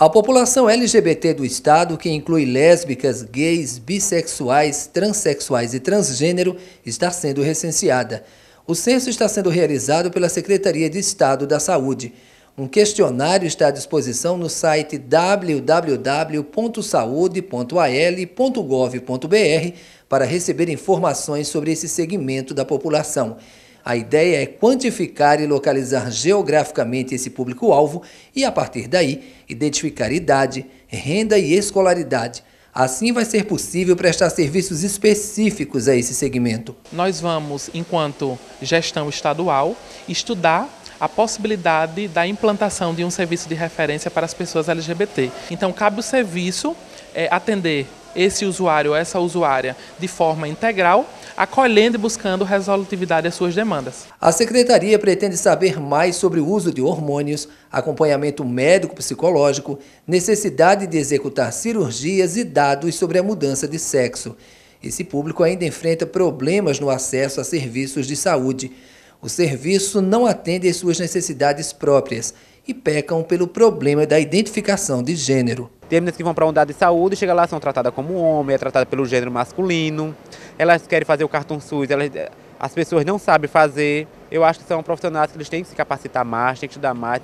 A população LGBT do estado, que inclui lésbicas, gays, bissexuais, transexuais e transgênero, está sendo recenseada. O censo está sendo realizado pela Secretaria de Estado da Saúde. Um questionário está à disposição no site www.saude.al.gov.br para receber informações sobre esse segmento da população. A ideia é quantificar e localizar geograficamente esse público-alvo e, a partir daí, identificar idade, renda e escolaridade. Assim, vai ser possível prestar serviços específicos a esse segmento. Nós vamos, enquanto gestão estadual, estudar a possibilidade da implantação de um serviço de referência para as pessoas LGBT. Então, cabe o serviço é, atender esse usuário ou essa usuária de forma integral, acolhendo e buscando resolutividade às suas demandas. A secretaria pretende saber mais sobre o uso de hormônios, acompanhamento médico-psicológico, necessidade de executar cirurgias e dados sobre a mudança de sexo. Esse público ainda enfrenta problemas no acesso a serviços de saúde. O serviço não atende às suas necessidades próprias e pecam pelo problema da identificação de gênero. Tem meninas que vão para a unidade de saúde, chega lá, são tratadas como homem, é tratada pelo gênero masculino. Elas querem fazer o cartão SUS, elas, as pessoas não sabem fazer. Eu acho que são profissionais que eles têm que se capacitar mais, têm que estudar mais.